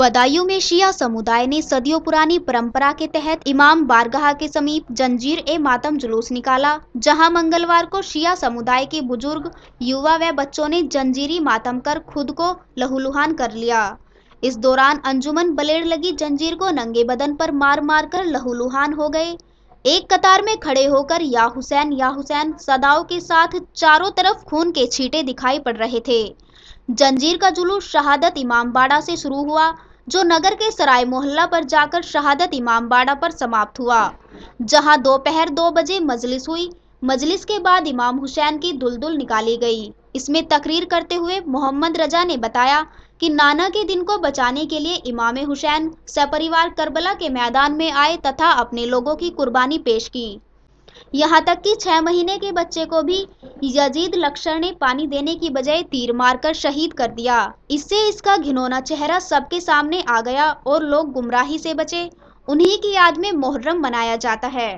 बदायूं में शिया समुदाय ने सदियों पुरानी परंपरा के तहत इमाम बारगाह के समीप जंजीर ए मातम जुलूस निकाला जहां मंगलवार को शिया समुदाय के बुजुर्ग युवा व बच्चों ने जंजीरी मातम कर खुद को लहूलुहान कर लिया इस दौरान अंजुमन बलेड़ लगी जंजीर को नंगे बदन पर मार मार कर लहूलुहान हो गए एक कतार में खड़े होकर या हुसैन या हुसैन सदाओं के साथ चारों तरफ खून के छींटे दिखाई पड़ रहे थे जंजीर का जुलूस शहादत इमामबाड़ा से शुरू हुआ जो नगर के सराय मोहल्ला पर जाकर शहादत इमामबाड़ा पर समाप्त हुआ जहां दोपहर दो, दो बजे मजलिस हुई मजलिस के बाद इमाम हुसैन की दुलदुल निकाली गई इसमें तकरीर करते हुए मोहम्मद रजा ने बताया कि नाना के दिन को बचाने के लिए इमाम हुसैन सपरिवार करबला के मैदान में आए तथा अपने लोगों की कुर्बानी पेश की यहाँ तक कि छह महीने के बच्चे को भी यजीद लक्षर ने पानी देने की बजाय तीर मारकर शहीद कर दिया इससे इसका घिनौना चेहरा सबके सामने आ गया और लोग गुमराही से बचे उन्हीं की याद में मोहर्रम मनाया जाता है